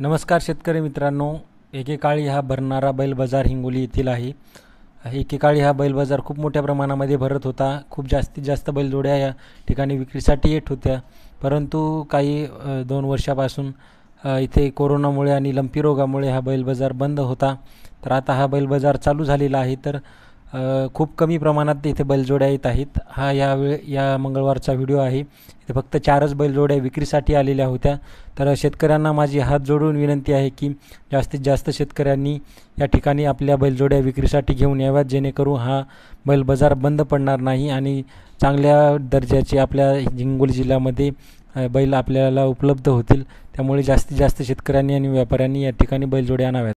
नमस्कार शेतकरी मित्रांनो एकेकाळी हा भरणारा बैलबाजार हिंगोली येथील आहे एकेकाळी हा बैलबाजार खूप मोठ्या प्रमाणामध्ये भरत होता खूप जास्तीत जास्त बैलजोड्या या ठिकाणी विक्रीसाठी येत होत्या परंतु काही दोन वर्षापासून इथे कोरोनामुळे आणि लंपी रोगामुळे हा बैलबाजार बंद होता तर आता हा बैलबाजार चालू झालेला आहे तर खूप कमी प्रमाणात इथे बैलजोड्या येत आहेत हा या वेळ या मंगळवारचा व्हिडिओ आहे इथे फक्त चारच बैलजोड्या विक्रीसाठी आलेल्या होत्या तर शेतकऱ्यांना माझी हात जोडून विनंती आहे की जास्तीत जास्त शेतकऱ्यांनी या ठिकाणी आपल्या बैलजोड्या विक्रीसाठी घेऊन याव्यात जेणेकरून हा बैल बाजार बंद पडणार नाही आणि चांगल्या दर्जाचे आपल्या हिंगोली जिल्ह्यामध्ये बैल आपल्याला उपलब्ध होतील त्यामुळे जास्तीत जास्त शेतकऱ्यांनी आणि व्यापाऱ्यांनी या ठिकाणी बैलजोड्या आणाव्यात